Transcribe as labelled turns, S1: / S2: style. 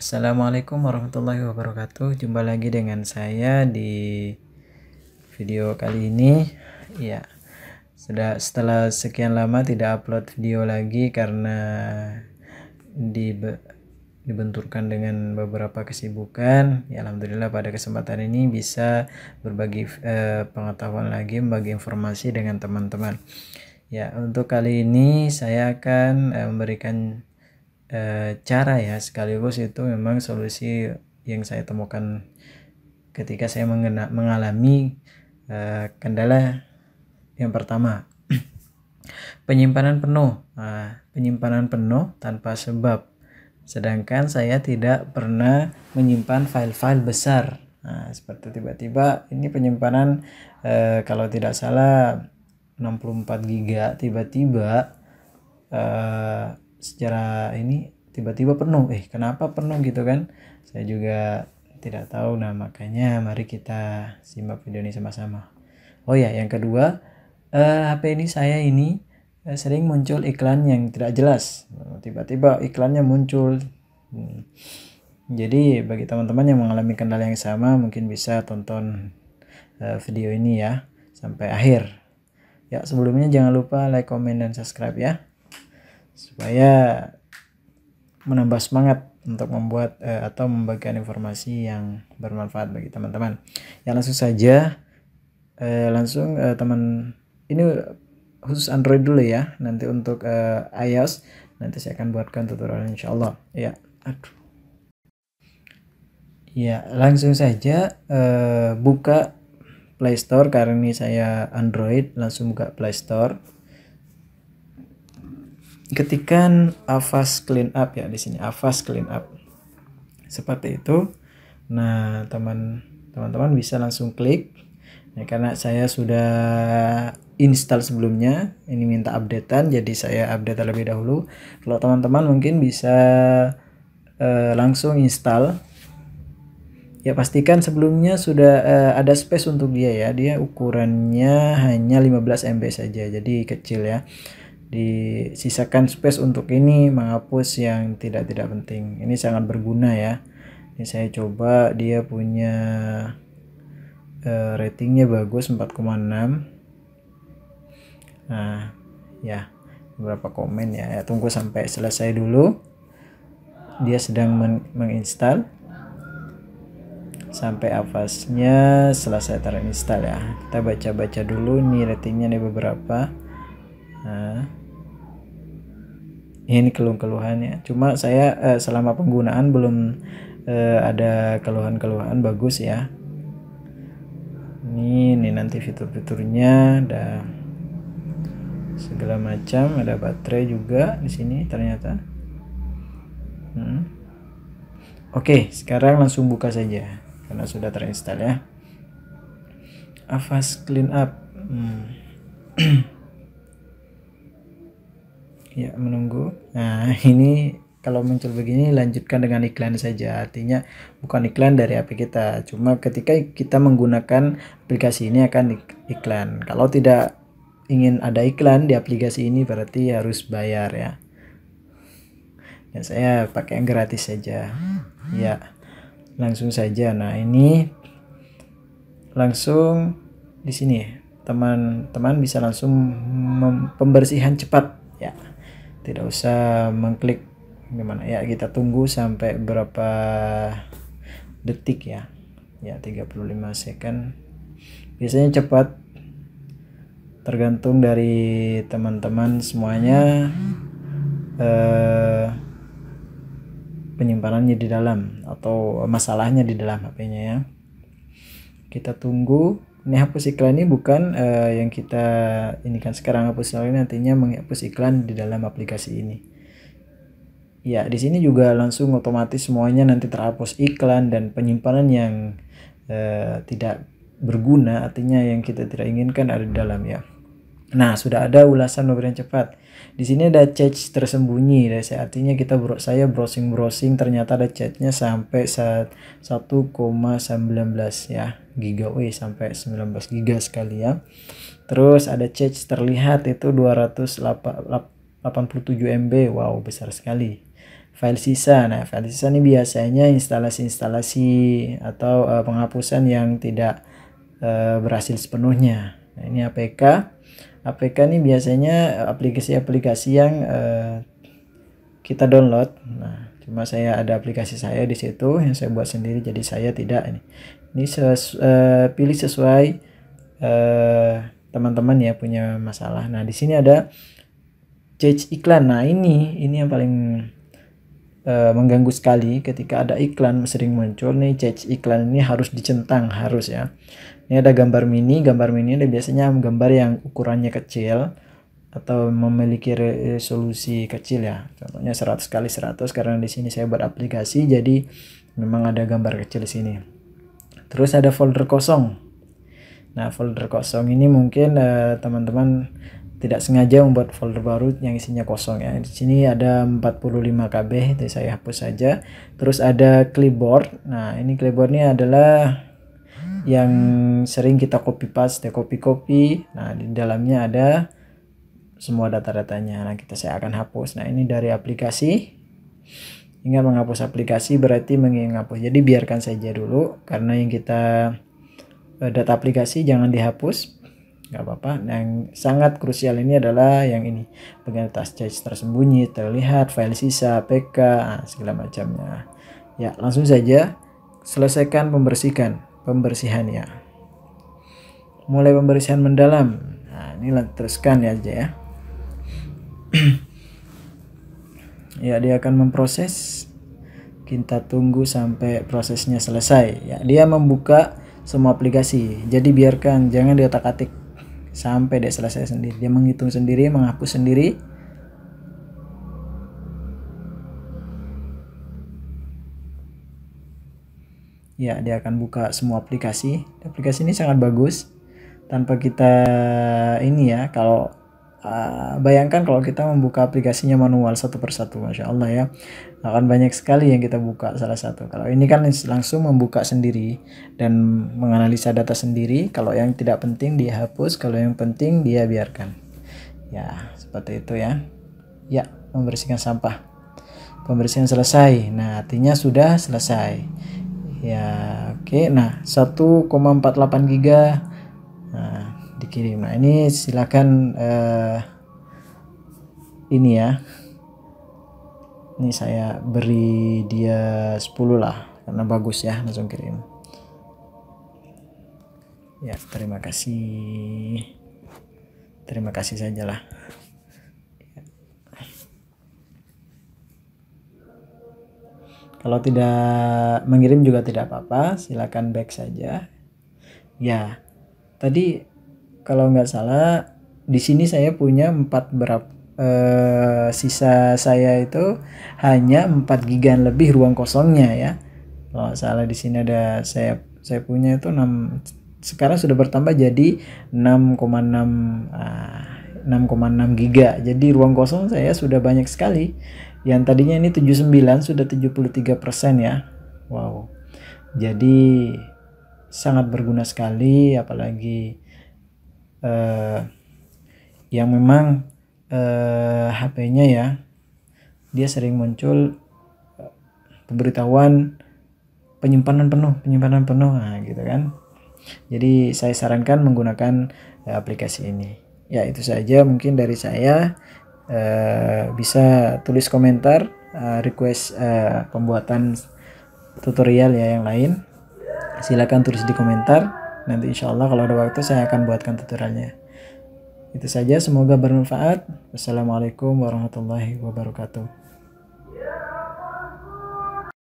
S1: Assalamualaikum warahmatullahi wabarakatuh. Jumpa lagi dengan saya di video kali ini. Ya, sudah setelah sekian lama tidak upload video lagi karena dibe dibenturkan dengan beberapa kesibukan. Ya, alhamdulillah pada kesempatan ini bisa berbagi eh, pengetahuan lagi, membagi informasi dengan teman-teman. Ya, untuk kali ini saya akan eh, memberikan e, cara ya sekaligus itu memang solusi yang saya temukan ketika saya mengena, mengalami e, kendala yang pertama penyimpanan penuh nah, penyimpanan penuh tanpa sebab sedangkan saya tidak pernah menyimpan file-file besar nah, seperti tiba-tiba ini penyimpanan e, kalau tidak salah 64 giga tiba-tiba secara ini tiba-tiba penuh eh kenapa penuh gitu kan saya juga tidak tahu nah makanya mari kita simak video ini sama-sama oh ya yang kedua eh, HP ini saya ini eh, sering muncul iklan yang tidak jelas tiba-tiba iklannya muncul hmm. jadi bagi teman-teman yang mengalami kendala yang sama mungkin bisa tonton eh, video ini ya sampai akhir ya sebelumnya jangan lupa like comment dan subscribe ya supaya menambah semangat untuk membuat uh, atau membagikan informasi yang bermanfaat bagi teman-teman. Ya langsung saja uh, langsung uh, teman ini khusus Android dulu ya. Nanti untuk uh, iOS nanti saya akan buatkan tutorial insya Allah. Ya, aduh. Ya langsung saja uh, buka Play Store karena ini saya Android langsung buka Play Store ketikan avas clean up ya di sini avas clean up seperti itu nah teman teman-teman bisa langsung klik ya, karena saya sudah install sebelumnya ini minta updatean jadi saya update terlebih dahulu kalau teman-teman mungkin bisa uh, langsung install ya pastikan sebelumnya sudah uh, ada space untuk dia ya dia ukurannya hanya 15 MB saja jadi kecil ya disisakan space untuk ini menghapus yang tidak-tidak penting ini sangat berguna ya ini saya coba dia punya uh, ratingnya bagus 4,6 nah ya beberapa komen ya, ya tunggu sampai selesai dulu dia sedang men menginstal sampai avasnya selesai terinstall ya kita baca-baca dulu nih ratingnya nih beberapa nah ini keluhan keluhannya cuma saya eh, selama penggunaan belum eh, ada keluhan-keluhan bagus ya ini ini nanti fitur-fiturnya ada segala macam ada baterai juga di sini ternyata hmm. oke sekarang langsung buka saja karena sudah terinstall ya Avast Clean Up hmm. ya menunggu nah ini kalau muncul begini lanjutkan dengan iklan saja artinya bukan iklan dari HP kita cuma ketika kita menggunakan aplikasi ini akan iklan kalau tidak ingin ada iklan di aplikasi ini berarti harus bayar ya Ya saya pakai yang gratis saja ya langsung saja nah ini langsung di sini teman-teman bisa langsung pembersihan cepat ya tidak usah mengklik gimana ya kita tunggu sampai berapa detik ya ya 35 second biasanya cepat tergantung dari teman-teman semuanya eh, penyimpanannya di dalam atau masalahnya di dalam HP-nya ya kita tunggu ini hapus iklan ini bukan uh, yang kita ini kan sekarang hapus lalu nantinya menghapus iklan di dalam aplikasi ini ya di sini juga langsung otomatis semuanya nanti terhapus iklan dan penyimpanan yang uh, tidak berguna artinya yang kita tidak inginkan ada di dalam ya Nah, sudah ada ulasan yang cepat. Di sini ada chat tersembunyi, ya Artinya kita bro saya browsing-browsing ternyata ada chatnya sampai saat 1,19 ya giga w sampai 19 giga sekali ya. Terus ada chat terlihat itu 287 MB. Wow, besar sekali. File sisa. Nah, file sisa ini biasanya instalasi-instalasi atau uh, penghapusan yang tidak uh, berhasil sepenuhnya. Nah, ini APK APK ini biasanya eh, aplikasi-aplikasi yang uh, kita download. Nah, cuma saya ada aplikasi saya di situ yang saya buat sendiri jadi saya tidak ini. Ini sesu, uh, eh, pilih sesuai teman-teman uh, ya punya masalah. Nah, di sini ada change iklan. Nah, ini ini yang paling Eh, mengganggu sekali ketika ada iklan sering muncul nih cek iklan ini harus dicentang harus ya ini ada gambar mini gambar mini ada biasanya gambar yang ukurannya kecil atau memiliki resolusi kecil ya contohnya 100 kali 100 karena di sini saya buat aplikasi jadi memang ada gambar kecil di sini terus ada folder kosong nah folder kosong ini mungkin eh, teman-teman uh, teman -teman tidak sengaja membuat folder baru yang isinya kosong ya. Di sini ada 45 KB, jadi saya hapus saja. Terus ada clipboard. Nah, ini clipboard ini adalah yang sering kita copy paste, copy-copy. Nah, di dalamnya ada semua data-datanya. Nah, kita saya akan hapus. Nah, ini dari aplikasi. Ingat menghapus aplikasi berarti menghapus. Jadi biarkan saja dulu karena yang kita eh, data aplikasi jangan dihapus nggak apa-apa. Nah, yang sangat krusial ini adalah yang ini tas cash tersembunyi, terlihat, file sisa, PK, ah, segala macamnya. Ya, langsung saja selesaikan pembersihan pembersihannya. Mulai pembersihan mendalam. Nah, ini teruskan ya aja ya. ya, dia akan memproses. Kita tunggu sampai prosesnya selesai. Ya, dia membuka semua aplikasi. Jadi biarkan, jangan diotak atik sampai dia selesai sendiri dia menghitung sendiri menghapus sendiri ya dia akan buka semua aplikasi aplikasi ini sangat bagus tanpa kita ini ya kalau Ah, bayangkan kalau kita membuka aplikasinya manual satu persatu, masya Allah ya, akan banyak sekali yang kita buka salah satu. Kalau ini kan langsung membuka sendiri dan menganalisa data sendiri. Kalau yang tidak penting dihapus, kalau yang penting dia biarkan. Ya seperti itu ya. Ya membersihkan sampah. Pembersihan selesai. Nah artinya sudah selesai. Ya oke. Okay. Nah 1,48 giga dikirim nah ini silakan uh, ini ya ini saya beri dia 10 lah karena bagus ya langsung kirim ya terima kasih terima kasih sajalah Kalau tidak mengirim juga tidak apa-apa, silakan back saja. Ya, tadi kalau nggak salah di sini saya punya empat berapa eh, sisa saya itu hanya 4 gigan lebih ruang kosongnya ya kalau nggak salah di sini ada saya saya punya itu 6 sekarang sudah bertambah jadi 6,6 ah, 6,6 giga. Jadi ruang kosong saya sudah banyak sekali. Yang tadinya ini 79 sudah 73 persen ya. Wow. Jadi sangat berguna sekali apalagi uh, yang memang uh, eh, HP-nya ya dia sering muncul eh, pemberitahuan penyimpanan penuh penyimpanan penuh nah, gitu kan jadi saya sarankan menggunakan uh, aplikasi ini ya itu saja mungkin dari saya uh, bisa tulis komentar uh, request uh, pembuatan tutorial ya yang lain silakan tulis di komentar Nanti insya Allah kalau ada waktu saya akan buatkan tutorialnya. Itu saja, semoga bermanfaat. Wassalamualaikum warahmatullahi wabarakatuh.